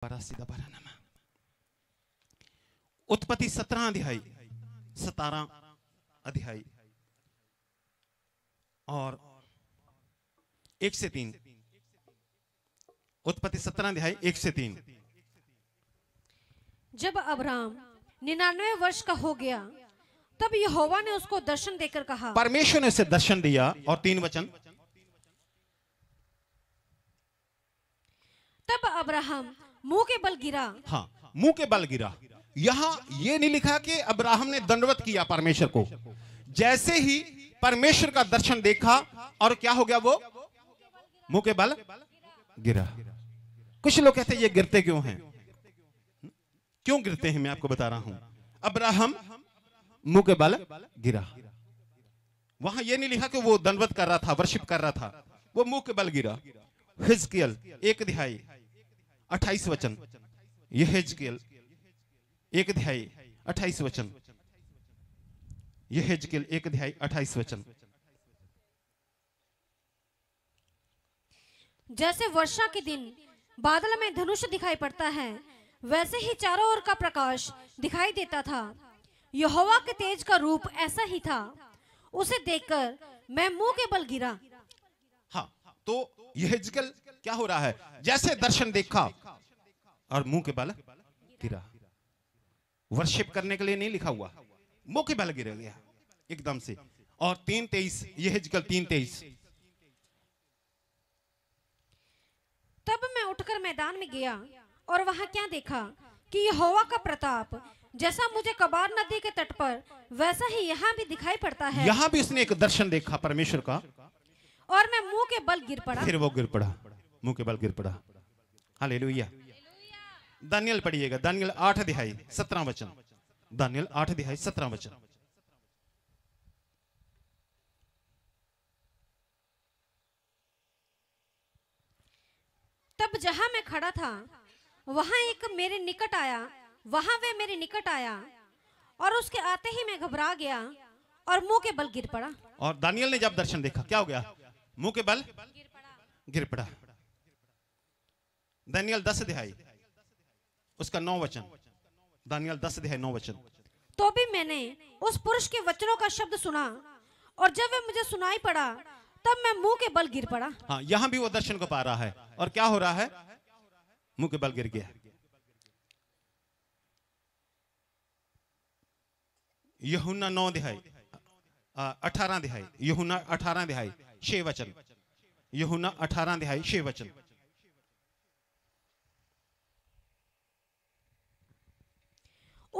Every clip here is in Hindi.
उत्पत्ति सत्रह अध्याय सतारा अध्याय और एक से तीन उत्पत्ति सत्रह अध्याय एक से तीन जब अब्राम निन्यानवे वर्ष का हो गया तब यहोवा ने उसको दर्शन देकर कहा परमेश्वर ने उसे दर्शन दिया और तीन वचन तब अब्राहम मुंह के बल गिरा हाँ मुंह के बल गिरा यहाँ ये नहीं लिखा कि अब्राहम ने दंडवत किया परमेश्वर को जैसे ही परमेश्वर का दर्शन देखा और क्या हो गया वो मुंह के बल गिरा कुछ लोग कहते हैं ये गिरते क्यों हैं क्यों गिरते हैं मैं आपको बता रहा हूं अब्राहम मुंह के बल गिरा वहां ये नहीं लिखा कि वो दंडवत कर रहा था वर्षिप कर रहा था वो मुंह के बल गिरा हिजकियल एक दिहाई अट्ठाईस वचन यह एक अध्याय अट्ठाईस वचन यह एक अध्याय अट्ठाईस वचन जैसे वर्षा के दिन बादल में धनुष दिखाई पड़ता है वैसे ही चारों ओर का प्रकाश दिखाई देता था यहोवा के तेज का रूप ऐसा ही था उसे देखकर मैं मुंह के बल गिरा तो यह क्या हो रहा है जैसे दर्शन देखा और मुंह के बल गिरा वर्शिप करने के लिए नहीं लिखा हुआ मुंह के बल गिर गया एकदम से और तीन तेईस यह तीन तेईस तब मैं उठकर मैदान में गया और वहां क्या देखा कि यहोवा का प्रताप जैसा मुझे कबार नदी के तट पर वैसा ही यहाँ भी दिखाई पड़ता है यहाँ भी उसने एक दर्शन देखा परमेश्वर का और मैं मुंह के बल गिर पड़ा फिर वो गिर पड़ा मुंह के बल गिर पड़ा हाल दानियल पढ़िएगा दानियल आठ दिहाई सत्रह वचन दानियल आठ दिहाई सत्रह वचन तब जहां मैं खड़ा था वहां एक मेरे निकट आया वहां वे मेरे निकट आया और उसके आते ही मैं घबरा गया और मुंह के बल गिर पड़ा और दानियल ने जब दर्शन देखा क्या हो गया मुंह के बल गिर पड़ा दानियल दस दिहाई उसका नौ वचन दानियल दस दिहाई नौ वचन तो भी मैंने उस पुरुष के वचनों का शब्द सुना और जब वह मुझे सुनाई पड़ा तब मैं मुंह के बल गिर पड़ा हाँ यहाँ भी वो दर्शन को पा रहा है और क्या हो रहा है मुंह के बल गिर गया यहुना नौ दिहाई अठारह दिहाई यहुना अठारह दिहाई छे वचन यहुना अठारह दिहाई छे वचन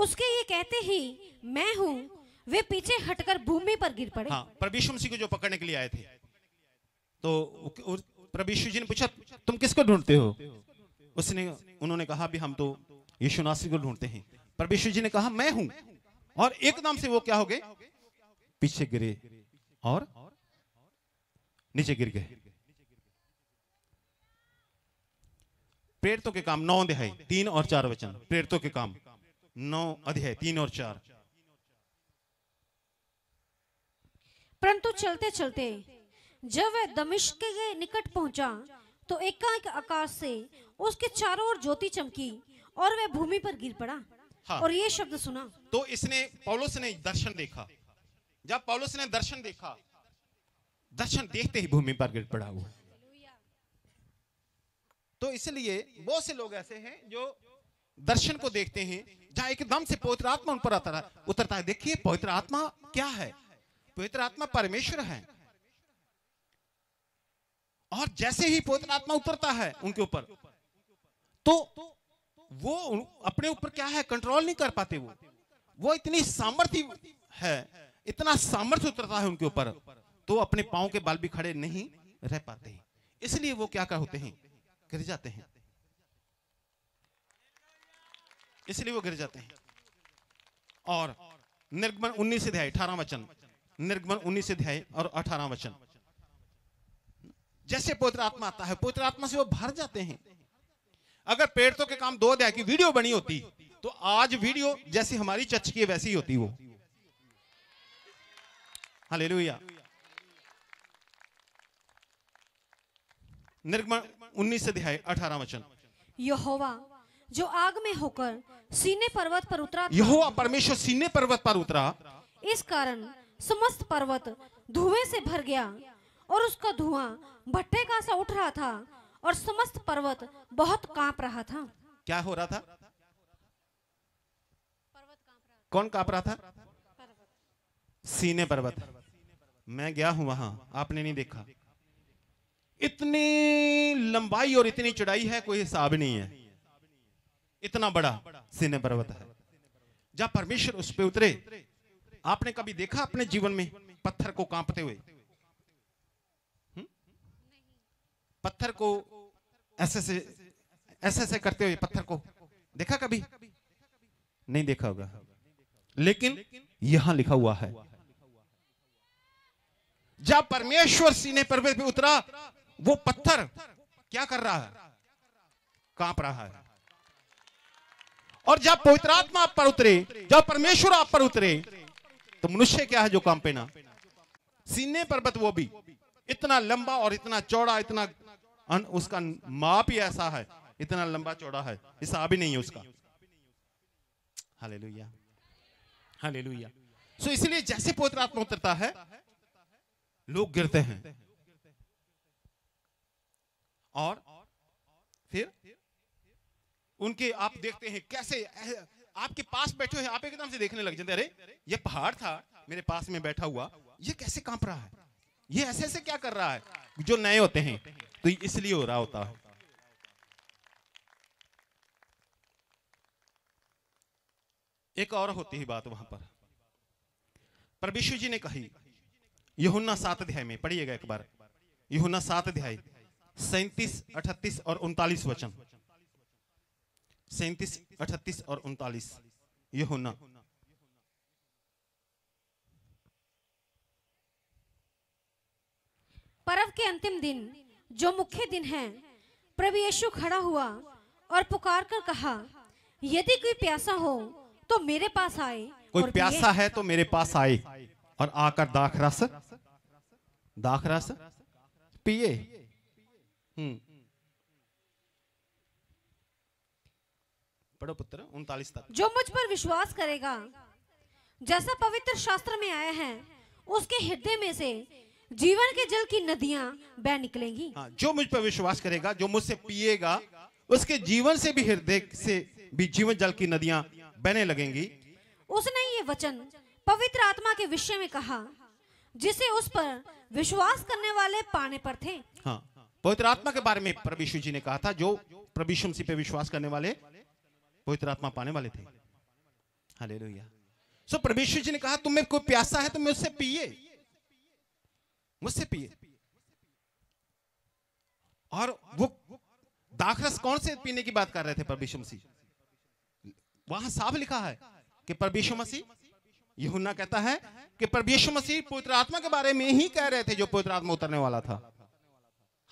उसके ये कहते ही मैं हूं वे पीछे हटकर भूमि पर गिर पड़े हाँ प्रभीषु मसीह को जो पकड़ने के लिए आए थे तो प्रभीषु जी ने पूछा तुम किसको ढूंढते हो उसने उन्होंने कहा भी हम तो यीशु नासी को ढूंढते हैं प्रभीषु जी ने कहा मैं हूं और एकदम से वो क्या हो गए पीछे गिरे और नीचे गिर गए प्रेरितों के काम नौ अध्याय तीन और चार वचन प्रेरितों के काम नौ अध्याय तीन और चार परंतु चलते चलते जब वह दमिश्क के निकट पहुंचा तो एकाएक आकाश से उसके चारों ओर ज्योति चमकी और वह भूमि पर गिर पड़ा हाँ। और ये शब्द सुना तो इसने पौलुस ने दर्शन देखा जब पौलुस ने दर्शन देखा दर्शन देखते ही भूमि पर गिर पड़ा हुआ तो इसलिए बहुत से लोग ऐसे हैं जो दर्शन को देखते हैं जहां एकदम से पवित्र आत्मा उन पर आता उतरता है देखिए पवित्र आत्मा क्या है पवित्र आत्मा परमेश्वर है और जैसे ही पवित्र आत्मा उतरता है उनके ऊपर तो वो अपने ऊपर क्या है कंट्रोल नहीं कर पाते वो वो इतनी सामर्थ्य है इतना सामर्थ्य उतरता है उनके ऊपर तो अपने पाओ के बाल भी खड़े नहीं रह पाते इसलिए वो क्या कहते होते हैं गिर जाते हैं इसलिए वो गिर जाते हैं और निर्गमन उन्नीस अध्याय अठारह वचन निर्गमन उन्नीस अध्याय और अठारह वचन जैसे पवित्र आत्मा आता है पवित्र आत्मा से वो भर जाते हैं अगर पेड़ तो के काम दो अध्याय की वीडियो बनी होती तो आज वीडियो जैसी हमारी चर्च की वैसी होती वो हाँ ले निर्गमन उन्नीस अध्याय अठारह वचन यहोवा जो आग में होकर सीने पर्वत पर उतरा यहोवा परमेश्वर सीने पर्वत पर उतरा इस कारण समस्त पर्वत धुएं से भर गया और उसका धुआं भट्टे का सा उठ रहा था और समस्त पर्वत बहुत कांप रहा था क्या हो रहा था कौन कांप रहा था सीने पर्वत मैं गया हूं वहां आपने नहीं देखा इतनी लंबाई और इतनी चौड़ाई है कोई हिसाब नहीं है इतना बड़ा सिने पर्वत है जब परमेश्वर उस पर उतरे आपने कभी देखा अपने जीवन में पत्थर को कांपते हुए हम्म? पत्थर को ऐसे से ऐसे से करते हुए पत्थर को देखा कभी नहीं देखा होगा लेकिन यहां लिखा हुआ है जब परमेश्वर सीने पर्वत पे उतरा वो पत्थर क्या कर रहा है कांप रहा है और जब पवित्र आत्मा आप पर उतरे जब परमेश्वर आप पर उतरे तो मनुष्य क्या है जो कांपेना सीने पर्वत वो भी इतना लंबा और इतना चौड़ा इतना अन, उसका माप ही ऐसा है इतना लंबा चौड़ा है हिसाब ही नहीं है उसका हालेलुया हालेलुया सो इसलिए जैसे पवित्र आत्मा उतरता है लोग गिरते हैं और फिर उनके आप देखते हैं कैसे आपके पास बैठे हुए आप एकदम से देखने लग जाते अरे ये पहाड़ था मेरे पास में बैठा हुआ ये कैसे कांप रहा है ये ऐसे ऐसे क्या कर रहा है जो नए होते हैं तो इसलिए हो रहा होता है एक और होती है बात वहां पर परमेश्वर जी ने कही यहुना सात अध्याय में पढ़िएगा एक बार यहुना सात अध्याय सैतीस अठतीस और उनतालीस वचन सैतीस अठतीस और उनतालीस ये होना पर्व के अंतिम दिन जो मुख्य दिन है प्रभु यीशु खड़ा हुआ और पुकार कर कहा यदि कोई प्यासा हो तो मेरे पास आए कोई प्यासा है तो मेरे पास आए और आकर दाखरस दाखरस पिए पढ़ो hmm. पुत्र उनतालीस तक जो मुझ पर विश्वास करेगा जैसा पवित्र शास्त्र में आया है उसके हृदय में से जीवन के जल की नदियां बह निकलेंगी हाँ, जो मुझ पर विश्वास करेगा जो मुझसे पिएगा उसके जीवन से भी हृदय से भी जीवन जल की नदियां बहने लगेंगी उसने ये वचन पवित्र आत्मा के विषय में कहा जिसे उस पर विश्वास करने वाले पाने पर थे हाँ पवित्र आत्मा के बारे में प्रभु जी ने कहा था जो प्रभु मसीह पे विश्वास करने वाले पवित्र आत्मा पाने वाले थे हले लोहिया सो परमेश्वर जी ने कहा तुम्हें कोई प्यासा है तो उससे पिए मुझसे पिए और वो दाखरस कौन से पीने की बात कर रहे थे परमेश्वर मसीह वहां साफ लिखा है कि परमेश्वर मसीह यहुन्ना कहता है कि परमेश्वर मसीह पवित्र आत्मा के बारे में ही कह रहे थे जो पवित्र आत्मा उतरने वाला था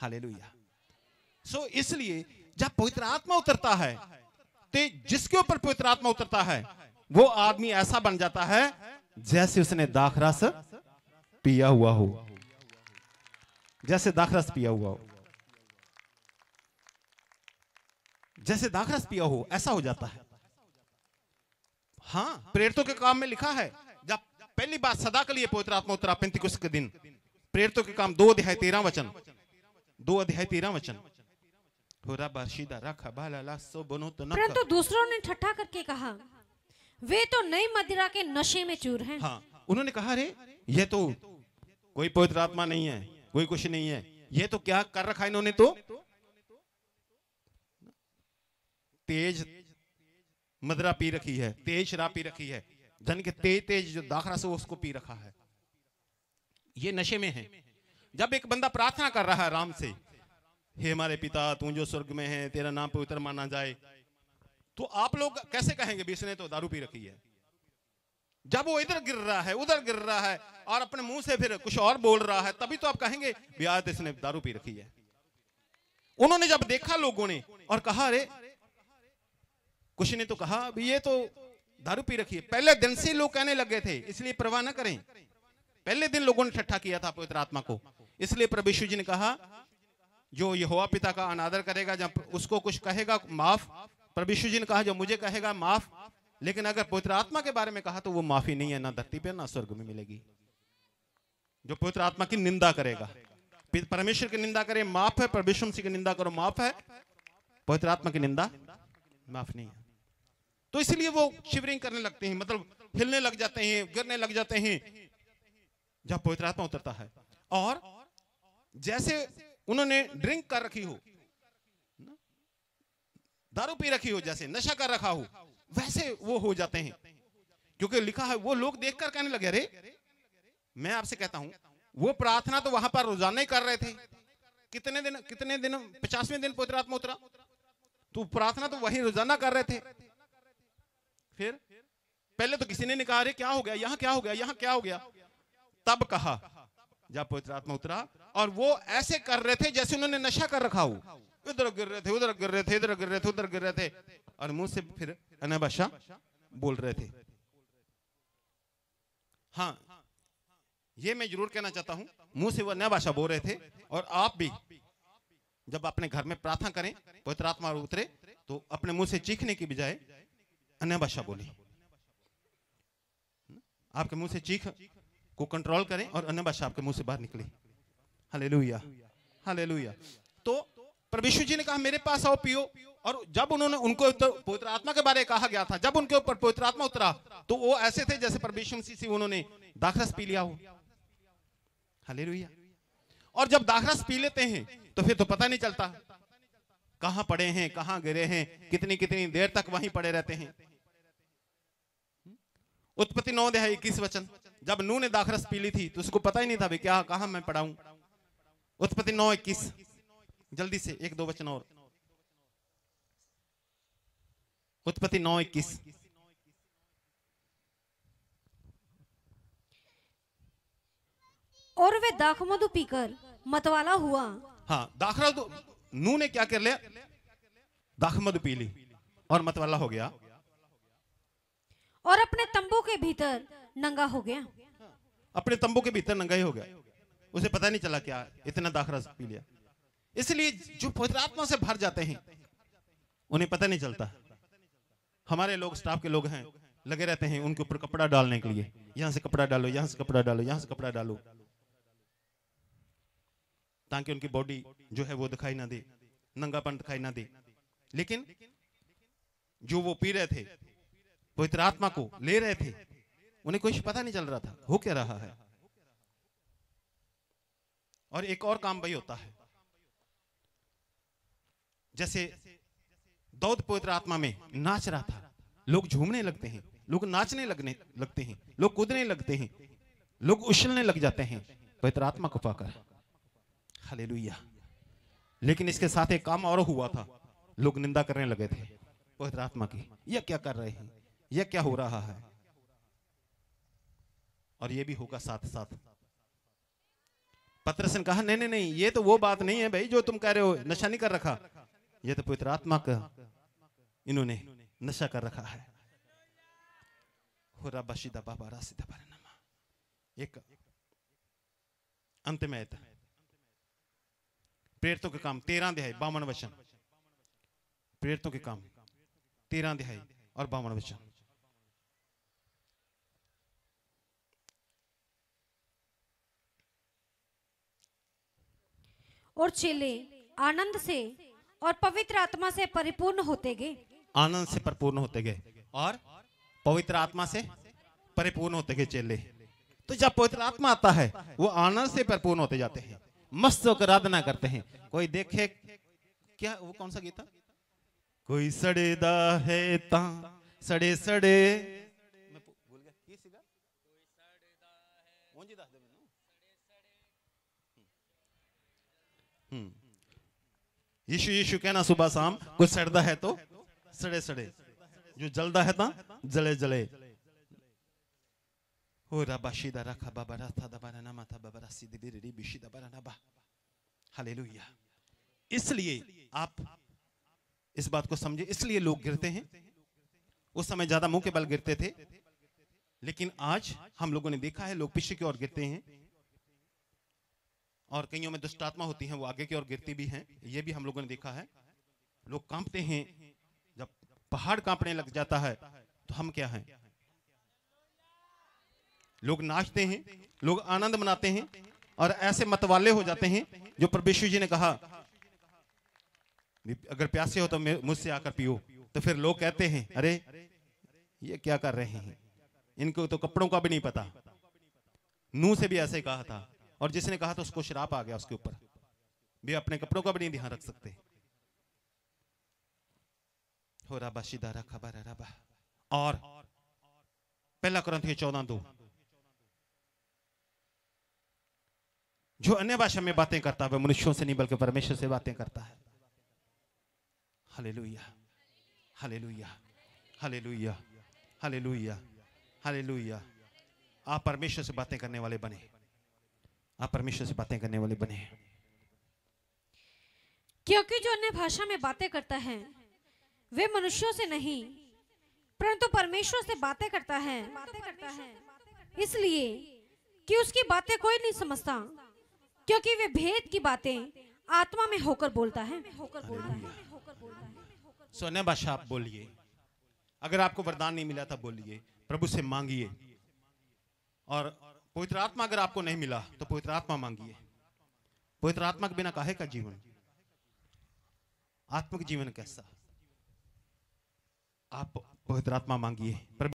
हालेलुया सो इसलिए जब पवित्र आत्मा उतरता है तो जिसके ऊपर पवित्र आत्मा उतरता है वो आदमी ऐसा बन जाता है जैसे उसने दाखरस पिया हुआ हो जैसे दाखरस पिया हुआ हो जैसे दाखरस पिया हो ऐसा हो जाता है हाँ प्रेरितों के काम में लिखा है जब पहली बार सदा के लिए पवित्र आत्मा उतरा पेंतिकुश के दिन प्रेरितों के काम दो दिहाई तेरह वचन दो अध्याय तेरा वचन तो परंतु दूसरों ने ठट्ठा करके कहा वे तो नई मदिरा के नशे में चूर हैं हाँ उन्होंने कहा रे, ये तो कोई पवित्र आत्मा नहीं है कोई कुछ नहीं है ये तो क्या कर रखा है इन्होंने तो तेज मदिरा पी रखी है तेज शराब पी रखी है धन के तेज तेज जो दाखरा से उसको पी रखा है ये नशे में है जब एक बंदा प्रार्थना कर रहा है राम से हे हमारे पिता तू जो स्वर्ग में है तेरा नाम पवित्र माना जाए तो आप लोग कैसे कहेंगे भी तो दारू पी रखी है जब वो इधर गिर रहा है उधर गिर रहा है और अपने मुंह से फिर कुछ और बोल रहा है तभी तो आप कहेंगे भी आज इसने दारू पी रखी है उन्होंने जब देखा लोगों ने और कहा अरे कुछ ने तो कहा ये तो दारू पी रखी है पहले दिन से लोग कहने लगे थे इसलिए परवाह ना करें पहले दिन लोगों ने ठट्ठा किया था पवित्र आत्मा को इसलिए प्रभु यीशु जी ने कहा जो यहोवा पिता का अनादर करेगा जब उसको कुछ कहेगा माफ प्रभु यीशु जी ने कहा जो मुझे कहेगा माफ लेकिन अगर पवित्र आत्मा के बारे में कहा तो वो माफी नहीं है ना धरती पे ना स्वर्ग में मिलेगी जो पवित्र आत्मा की निंदा करेगा परमेश्वर की निंदा करे माफ है परमेश्वर सिंह की निंदा करो माफ है पवित्र आत्मा की निंदा माफ नहीं है तो इसलिए वो शिवरिंग करने लगते हैं मतलब हिलने लग जाते हैं गिरने लग जाते हैं जहां पवित्र आत्मा उतरता है और जैसे उन्होंने ड्रिंक कर रखी हो दारू पी रखी हो जैसे नशा कर रखा हो वैसे वो हो जाते हैं क्योंकि लिखा है वो लोग देखकर कहने लगे अरे मैं आपसे कहता हूं वो प्रार्थना तो वहां पर रोजाना ही कर रहे थे कितने दिन कितने दिन पचासवें दिन पवित्र आत्मा उतरा तो प्रार्थना तो वही रोजाना कर रहे थे फिर पहले तो किसी ने निकाह अरे क्या हो गया यहाँ क्या हो गया यहाँ क्या हो गया तब कहा जब पवित्र आत्मा उतरा और वो ऐसे कर रहे थे जैसे उन्होंने नशा कर रखा हो इधर गिर रहे थे उधर गिर रहे थे इधर गिर रहे थे उधर गिर रहे थे और मुंह से फिर अनाभाषा बोल रहे थे हाँ ये मैं जरूर कहना चाहता हूँ मुंह से वो भाषा बोल रहे थे और आप भी जब अपने घर में प्रार्थना करें पवित्र आत्मा उतरे तो अपने मुंह से चीखने की बजाय अन्य भाषा बोली आपके मुंह से चीख को कंट्रोल करें और अन्य भाषा आपके मुंह से बाहर निकले हले हालेलुया हालेलुया तो परमेश्वर जी ने कहा मेरे पास आओ पियो और जब उन्होंने उनको तो पवित्र आत्मा के बारे में कहा गया था जब उनके ऊपर पवित्र आत्मा उतरा तो वो ऐसे थे जैसे परमेश्वर से उन्होंने दाखरस पी लिया हो हालेलुया और जब दाखरस पी लेते हैं तो फिर तो पता नहीं चलता कहां पड़े हैं कहां गिरे हैं कितनी कितनी देर तक वहीं पड़े रहते हैं उत्पत्ति नौ दया इक्कीस वचन जब नू ने दाखरस पी ली थी तो उसको पता ही नहीं था भाई क्या कहा मैं पढ़ाऊ उत्पत्ति नौ इक्कीस जल्दी से एक दो वचन और उत्पत्ति नौ इक्कीस और वे दाख मधु पीकर मतवाला हुआ हाँ दाखरा तो, नू ने क्या कर लिया दाख मधु पी ली और मतवाला हो गया और अपने तंबू के भीतर नंगा हो गया अपने तंबू के भीतर नंगा ही हो गया उसे पता नहीं चला क्या इतना दाखरा पी लिया इसलिए जो पवित्रात्मा से भर जाते हैं उन्हें पता नहीं चलता हमारे लोग स्टाफ के लोग हैं लगे रहते हैं उनके ऊपर कपड़ा डालने के लिए यहां से कपड़ा डालो यहां से कपड़ा डालो यहां से कपड़ा डालो ताकि उनकी बॉडी जो है वो दिखाई ना दे नंगापन दिखाई ना दे लेकिन जो वो पी रहे थे पवित्र आत्मा को ले रहे थे उन्हें कुछ पता नहीं चल रहा था हो क्या रहा है और एक और काम भाई होता है जैसे दौद पवित्र आत्मा में नाच रहा था लोग झूमने लगते हैं लोग नाचने लगने लगते हैं लोग कूदने लगते हैं लोग उछलने लग जाते हैं पवित्र आत्मा को पाकर हले लेकिन इसके साथ एक काम और हुआ था लोग निंदा करने लगे थे पवित्र आत्मा की यह क्या कर रहे हैं यह क्या हो रहा है और ये भी होगा साथ साथ पत्रस ने कहा नहीं नहीं नहीं ये तो वो बात नहीं है भाई जो तुम कह रहे हो नशा नहीं कर रखा ये तो पवित्र आत्मा का इन्होंने नशा कर रखा है एक अंत में प्रेरितों के काम तेरह दिहाई बावन वचन प्रेरितों के काम तेरह दिहाई और बावन वचन और चेले आनंद से और पवित्र आत्मा से परिपूर्ण होते गए आनंद से परिपूर्ण होते गए और पवित्र आत्मा से परिपूर्ण होते गए चेले तो जब पवित्र आत्मा आता है वो आनंद से परिपूर्ण होते जाते हैं मस्त होकर आराधना करते हैं कोई देखे क्या वो कौन सा गीता कोई सड़ेदा है ता सड़े सड़े यीशु यीशु कहना सुबह शाम कुछ सड़दा है तो सड़े सड़े जो जलदा है ता जले जले हो रबा शीदा रखा बाबा रथा दबा ना माथा बाबा रसी दिदी री बिशी दबा ना बा हालेलुया इसलिए आप इस बात को समझे इसलिए लोग गिरते हैं उस समय ज्यादा मुंह के बल गिरते थे लेकिन आज हम लोगों ने देखा है लोग पीछे की ओर गिरते हैं और कईयों में दुष्ट आत्मा होती है वो आगे की ओर गिरती भी हैं ये भी हम लोगों ने देखा है लोग कांपते हैं जब पहाड़ कांपने लग जाता है तो हम क्या हैं लोग नाचते हैं लोग आनंद मनाते हैं और ऐसे मतवाले हो जाते हैं जो परमेश्वर जी ने कहा अगर प्यासे हो तो मुझसे आकर पियो तो फिर लोग कहते हैं अरे ये क्या कर रहे हैं इनको तो कपड़ों का भी नहीं पता नूह से भी ऐसे कहा था और जिसने कहा तो उसको शराप आ गया उसके ऊपर वे अपने कपड़ों का भी नहीं ध्यान रख सकते हो राबा शिदारा खबर राबा और पहला क्रंथिय चौदह दो जो अन्य भाषा में बातें करता है मनुष्यों से नहीं बल्कि परमेश्वर से बातें करता है हालेलुया हले हालेलुया हले हालेलुया आप परमेश्वर से बातें करने वाले बने आप परमेश्वर से बातें करने वाले बने क्योंकि जो अन्य भाषा में बातें करता है वे मनुष्यों से नहीं परंतु परमेश्वर से बातें करता है इसलिए कि उसकी बातें कोई नहीं समझता क्योंकि वे भेद की बातें आत्मा में होकर बोलता है सो अन्य भाषा आप बोलिए अगर आपको वरदान नहीं मिला था बोलिए प्रभु से मांगिए और पवित्र आत्मा अगर आपको नहीं मिला तो पवित्र आत्मा मांगिए पवित्र आत्मा के बिना काहे का जीवन आत्मिक जीवन कैसा आप पवित्र आत्मा मांगिए